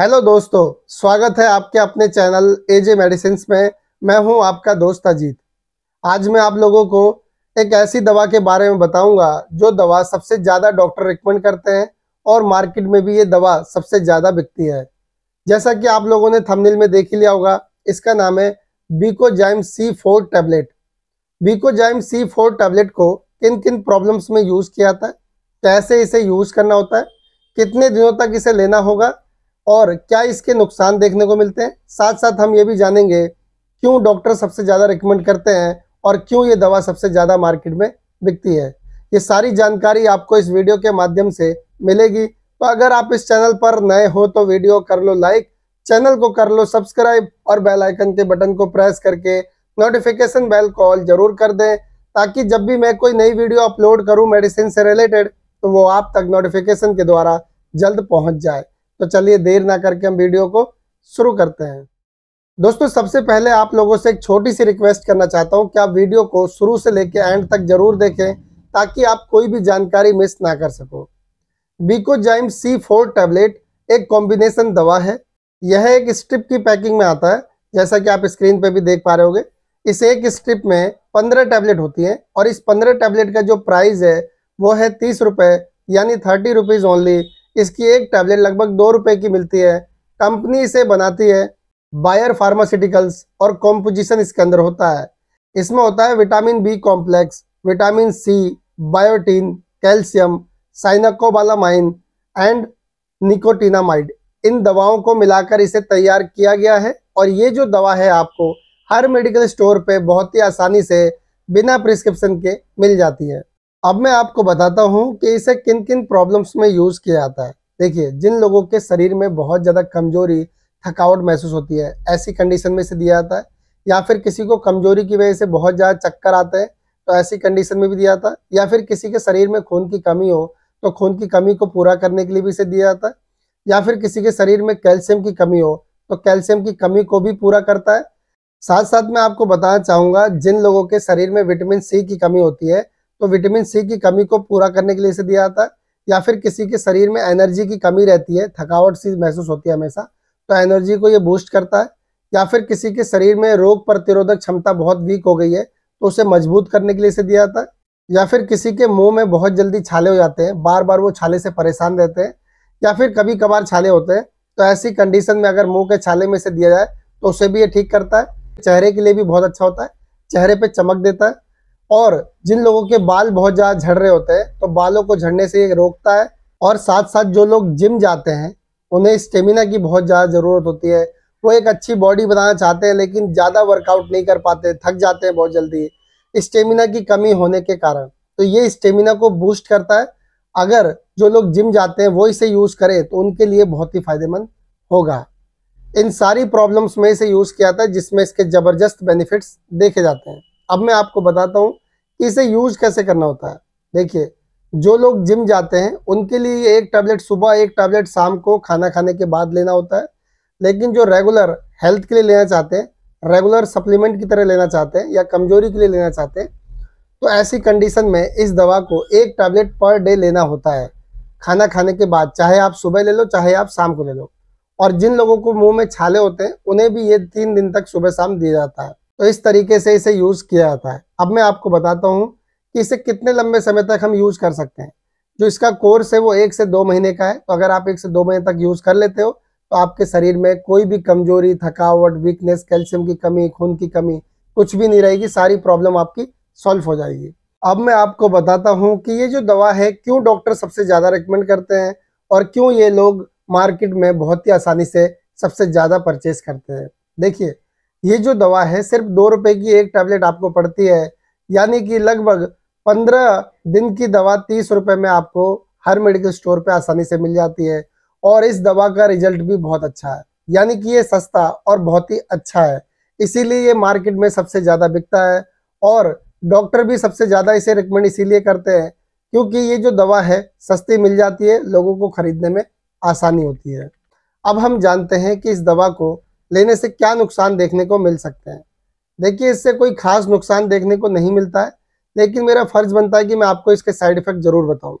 hello दोस्तों स्वागत है आपके अपने चैनल एजे मेडिसिन में मैं हूं आपका दोस्त अजीत आज मैं आप लोगों को एक ऐसी दवा के बारे में बताऊंगा जो दवा सबसे ज़्यादा डॉक्टर रिकमेंड करते हैं और मार्केट में भी ये दवा सबसे ज़्यादा बिकती है जैसा कि आप लोगों ने थंबनेल में देख ही लिया होगा इसका नाम है Becozyme C four tablet Becozyme C four tablet को किन किन प्रॉब्लम्स में यूज़ किया जाता है कैसे इसे यूज़ करना होता है कितने दिनों तक इसे लेना होगा और क्या इसके नुकसान देखने को मिलते हैं साथ साथ हम ये भी जानेंगे क्यों डॉक्टर सबसे ज़्यादा रिकमेंड करते हैं और क्यों ये दवा सबसे ज़्यादा मार्केट में बिकती है ये सारी जानकारी आपको इस वीडियो के माध्यम से मिलेगी तो अगर आप इस चैनल पर नए हो तो वीडियो कर लो लाइक चैनल को कर लो सब्सक्राइब और बेल आइकन के बटन को प्रेस करके नोटिफिकेशन बेल कॉल जरूर कर दें ताकि जब भी मैं कोई नई वीडियो अपलोड करूं मेडिसिन से रिलेटेड तो वो आप तक नोटिफिकेशन के द्वारा जल्द पहुंच जाए तो चलिए देर ना करके हम वीडियो को शुरू करते हैं दोस्तों सबसे पहले आप लोगों से एक छोटी सी रिक्वेस्ट करना चाहता हूं कि आप वीडियो को शुरू से लेकर एंड तक जरूर देखें ताकि आप कोई भी जानकारी मिस ना कर सको बीकोजाइम सी फोर टैबलेट एक कॉम्बिनेशन दवा है यह एक स्ट्रिप की पैकिंग में आता है जैसा कि आप स्क्रीन पर भी देख पा रहे होंगे इस एक स्ट्रिप में पंद्रह टैबलेट होती हैं और इस पंद्रह टैबलेट का जो प्राइस है वो है तीस रुपये यानी थर्टी रुपीज़ ओनली इसकी एक टैबलेट लगभग दो रुपए की मिलती है कंपनी इसे बनाती है बायर फार्मास्यूटिकल्स और कॉम्पोजिशन इसके अंदर होता है इसमें होता है vitamin B complex vitamin C biotin calcium cyanocobalamin and nicotinamide इन दवाओं को मिलाकर इसे तैयार किया गया है और ये जो दवा है आपको हर मेडिकल स्टोर पे बहुत ही आसानी से बिना प्रिस्क्रिप्शन के मिल जाती है अब मैं आपको बताता हूँ कि इसे किन किन प्रॉब्लम्स में यूज़ किया जाता है देखिए जिन लोगों के शरीर में बहुत ज़्यादा कमजोरी थकावट महसूस होती है ऐसी कंडीशन में इसे दिया जाता है या फिर किसी को कमजोरी की वजह से बहुत ज़्यादा चक्कर आते हैं तो ऐसी कंडीशन में भी दिया जाता है या फिर किसी के शरीर में खून की कमी हो तो खून की कमी को पूरा करने के लिए भी इसे दिया जाता है या फिर किसी के शरीर में कैल्शियम की कमी हो तो कैल्शियम की कमी को भी पूरा करता है साथ साथ मैं आपको बताना चाहूँगा जिन लोगों के शरीर में विटामिन सी की कमी होती है तो विटामिन सी की कमी को पूरा करने के लिए इसे दिया जाता है या फिर किसी के शरीर में एनर्जी की कमी रहती है थकावट सी महसूस होती है हमेशा तो एनर्जी को ये बूस्ट करता है या फिर किसी के शरीर में रोग प्रतिरोधक क्षमता बहुत वीक हो गई है तो उसे मजबूत करने के लिए इसे दिया जाता है या फिर किसी के मुंह में बहुत जल्दी छाले हो जाते हैं बार बार वो छाले से परेशान रहते हैं या फिर कभी कभार छाले होते हैं तो ऐसी कंडीशन में अगर मुंह के छाले में से दिया जाए तो उसे भी ये ठीक करता है चेहरे के लिए भी बहुत अच्छा होता है चेहरे पे चमक देता है और जिन लोगों के बाल बहुत ज़्यादा झड़ रहे होते हैं तो बालों को झड़ने से ये रोकता है और साथ साथ जो लोग जिम जाते हैं उन्हें स्टेमिना की बहुत ज़्यादा ज़रूरत होती है वो एक अच्छी बॉडी बनाना चाहते हैं लेकिन ज़्यादा वर्कआउट नहीं कर पाते थक जाते हैं बहुत जल्दी स्टेमिना की कमी होने के कारण तो ये स्टेमिना को बूस्ट करता है अगर जो लोग जिम जाते हैं वो इसे यूज़ करें तो उनके लिए बहुत ही फायदेमंद होगा इन सारी प्रॉब्लम्स में इसे यूज़ किया जाता है जिसमें इसके ज़बरदस्त बेनिफिट्स देखे जाते हैं अब मैं आपको बताता हूँ इसे यूज कैसे करना होता है देखिए जो लोग जिम जाते हैं उनके लिए एक टैबलेट सुबह एक टैबलेट शाम को खाना खाने के बाद लेना होता है लेकिन जो रेगुलर हेल्थ के लिए लेना चाहते हैं रेगुलर सप्लीमेंट की तरह लेना चाहते हैं या कमजोरी के लिए लेना चाहते हैं तो ऐसी कंडीशन में इस दवा को एक टैबलेट पर डे लेना होता है खाना खाने के बाद चाहे आप सुबह ले लो चाहे आप शाम को ले लो और जिन लोगों को मुंह में छाले होते हैं उन्हें भी ये तीन दिन तक सुबह शाम दिया जाता है तो इस तरीके से इसे यूज़ किया जाता है अब मैं आपको बताता हूँ कि इसे कितने लंबे समय तक हम यूज़ कर सकते हैं जो इसका कोर्स है वो एक से दो महीने का है तो अगर आप एक से दो महीने तक यूज़ कर लेते हो तो आपके शरीर में कोई भी कमजोरी थकावट वीकनेस कैल्शियम की कमी खून की कमी कुछ भी नहीं रहेगी सारी प्रॉब्लम आपकी सॉल्व हो जाएगी अब मैं आपको बताता हूँ कि ये जो दवा है क्यों डॉक्टर सबसे ज़्यादा रिकमेंड करते हैं और क्यों ये लोग मार्केट में बहुत ही आसानी से सबसे ज़्यादा परचेस करते हैं देखिए ये जो दवा है सिर्फ दो रुपये की एक टैबलेट आपको पड़ती है यानी कि लगभग पंद्रह दिन की दवा तीस रुपये में आपको हर मेडिकल स्टोर पे आसानी से मिल जाती है और इस दवा का रिजल्ट भी बहुत अच्छा है यानी कि ये सस्ता और बहुत ही अच्छा है इसीलिए ये मार्केट में सबसे ज़्यादा बिकता है और डॉक्टर भी सबसे ज़्यादा इसे रिकमेंड इसीलिए करते हैं क्योंकि ये जो दवा है सस्ती मिल जाती है लोगों को खरीदने में आसानी होती है अब हम जानते हैं कि इस दवा को लेने से क्या नुकसान देखने को मिल सकते हैं देखिए इससे कोई खास नुकसान देखने को नहीं मिलता है लेकिन मेरा फर्ज बनता है कि मैं आपको इसके साइड इफेक्ट जरूर बताऊं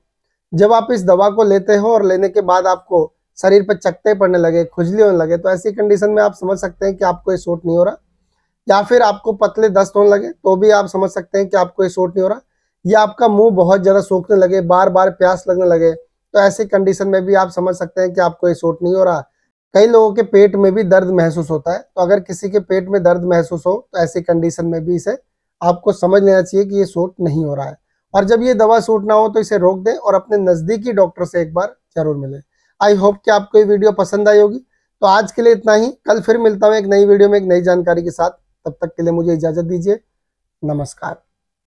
जब आप इस दवा को लेते हो और लेने के बाद आपको शरीर पर चकते पड़ने लगे खुजली होने लगे तो ऐसी कंडीशन में आप समझ सकते हैं कि आपको ये सोट नहीं हो रहा या फिर आपको पतले दस्त होने लगे तो भी आप समझ सकते हैं कि आपको ये सोट नहीं हो रहा या आपका मुंह बहुत ज़्यादा सूखने लगे बार बार प्यास लगने लगे तो ऐसी कंडीशन में भी आप समझ सकते हैं कि आपको ये सोट नहीं हो रहा कई लोगों के पेट में भी दर्द महसूस होता है तो अगर किसी के पेट में दर्द महसूस हो तो ऐसी कंडीशन में भी इसे आपको समझ लेना चाहिए कि ये सूट नहीं हो रहा है और जब ये दवा सूट ना हो तो इसे रोक दें और अपने नज़दीकी डॉक्टर से एक बार जरूर मिले आई होप कि आपको ये वीडियो पसंद आई होगी तो आज के लिए इतना ही कल फिर मिलता हूँ एक नई वीडियो में एक नई जानकारी के साथ तब तक के लिए मुझे इजाज़त दीजिए नमस्कार